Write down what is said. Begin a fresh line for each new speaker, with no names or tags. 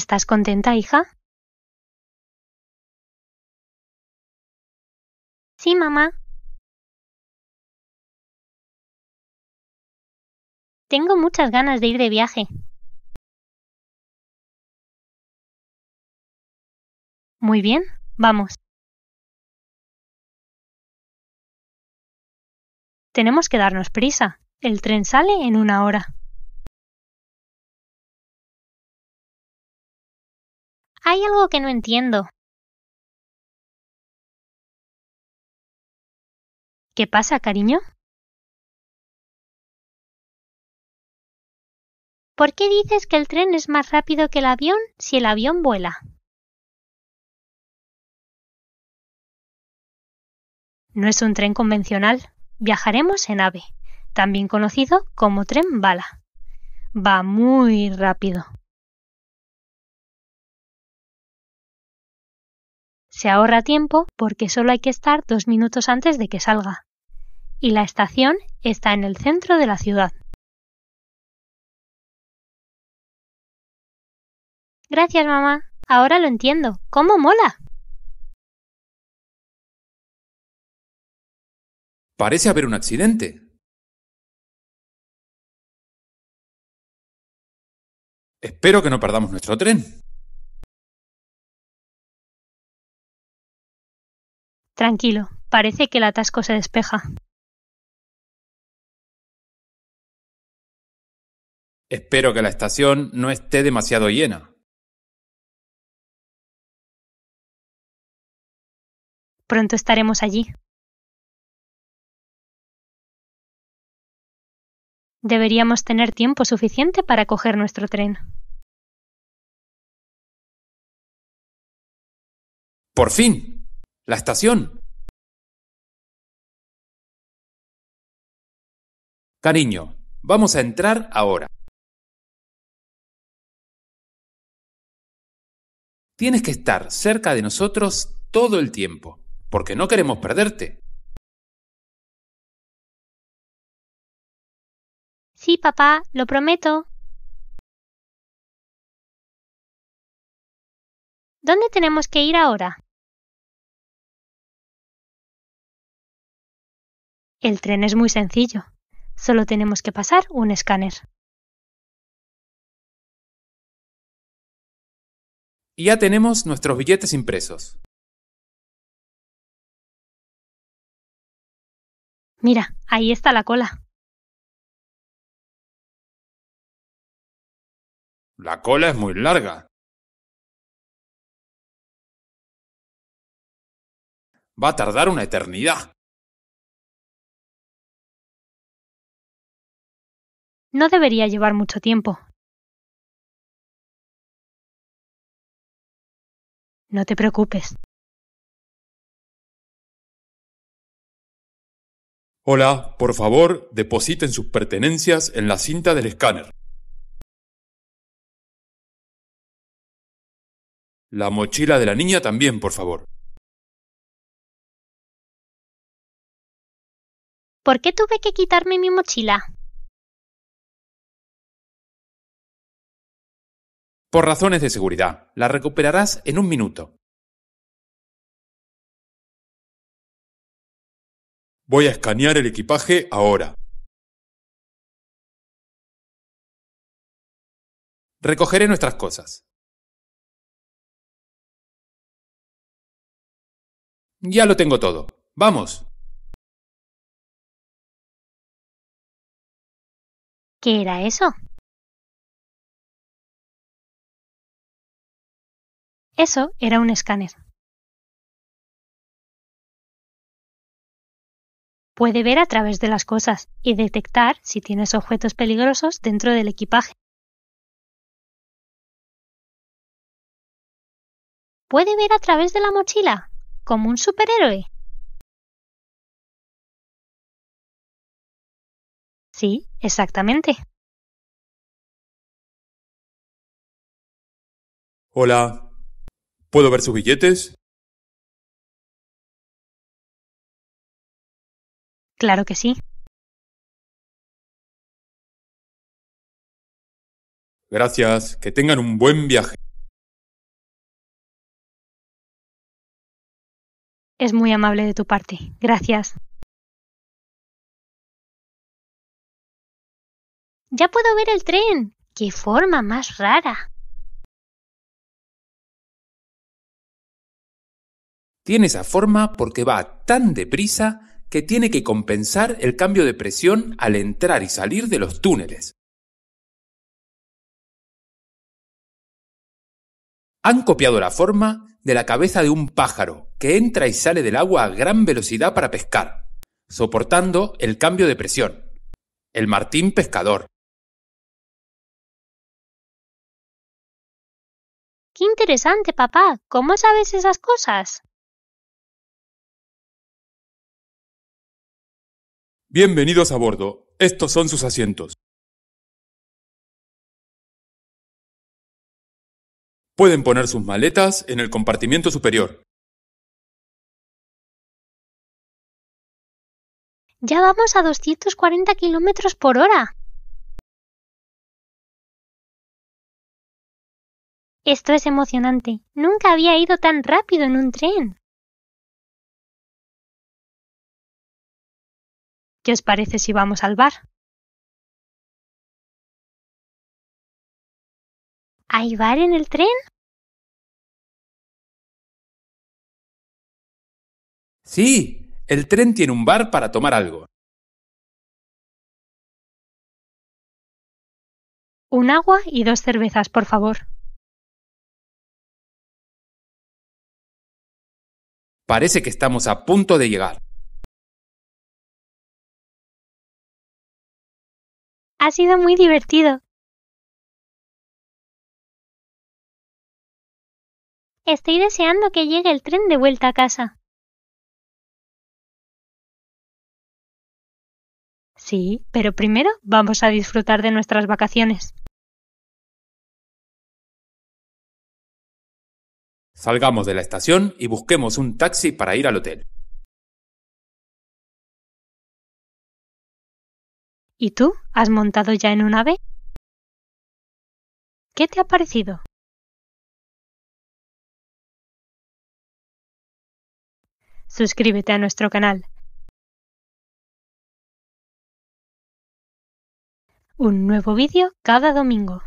¿Estás contenta, hija? Sí, mamá. Tengo muchas ganas de ir de viaje. Muy bien, vamos. Tenemos que darnos prisa. El tren sale en una hora. hay algo que no entiendo. ¿Qué pasa, cariño? ¿Por qué dices que el tren es más rápido que el avión si el avión vuela? No es un tren convencional. Viajaremos en ave, también conocido como tren bala. Va muy rápido. Se ahorra tiempo porque solo hay que estar dos minutos antes de que salga. Y la estación está en el centro de la ciudad. Gracias, mamá. Ahora lo entiendo. ¿Cómo mola? Parece haber un accidente. Espero que no perdamos nuestro tren. tranquilo. Parece que el atasco se despeja. Espero que la estación no esté demasiado llena. Pronto estaremos allí. Deberíamos tener tiempo suficiente para coger nuestro tren. ¡Por fin! La estación. Cariño, vamos a entrar ahora. Tienes que estar cerca de nosotros todo el tiempo, porque no queremos perderte. Sí, papá, lo prometo. ¿Dónde tenemos que ir ahora? El tren es muy sencillo. Solo tenemos que pasar un escáner. Y ya tenemos nuestros billetes impresos. Mira, ahí está la cola. La cola es muy larga. Va a tardar una eternidad. No debería llevar mucho tiempo. No te preocupes. Hola, por favor, depositen sus pertenencias en la cinta del escáner. La mochila de la niña también, por favor. ¿Por qué tuve que quitarme mi mochila? Por razones de seguridad, la recuperarás en un minuto. Voy a escanear el equipaje ahora. Recogeré nuestras cosas. Ya lo tengo todo. Vamos. ¿Qué era eso? Eso era un escáner. Puede ver a través de las cosas y detectar si tienes objetos peligrosos dentro del equipaje. Puede ver a través de la mochila, como un superhéroe. Sí, exactamente. Hola, ¿Puedo ver sus billetes? Claro que sí. Gracias, que tengan un buen viaje. Es muy amable de tu parte. Gracias. Ya puedo ver el tren. ¡Qué forma más rara! Tiene esa forma porque va tan deprisa que tiene que compensar el cambio de presión al entrar y salir de los túneles. Han copiado la forma de la cabeza de un pájaro que entra y sale del agua a gran velocidad para pescar, soportando el cambio de presión. El martín pescador. Qué interesante, papá. ¿Cómo sabes esas cosas? Bienvenidos a bordo. Estos son sus asientos. Pueden poner sus maletas en el compartimiento superior. Ya vamos a 240 kilómetros por hora. Esto es emocionante. Nunca había ido tan rápido en un tren. ¿Qué os parece si vamos al bar? ¿Hay bar en el tren? Sí, el tren tiene un bar para tomar algo. Un agua y dos cervezas, por favor. Parece que estamos a punto de llegar. Ha sido muy divertido. Estoy deseando que llegue el tren de vuelta a casa. Sí, pero primero vamos a disfrutar de nuestras vacaciones. Salgamos de la estación y busquemos un taxi para ir al hotel. ¿Y tú? ¿Has montado ya en un ave? ¿Qué te ha parecido? Suscríbete a nuestro canal. Un nuevo vídeo cada domingo.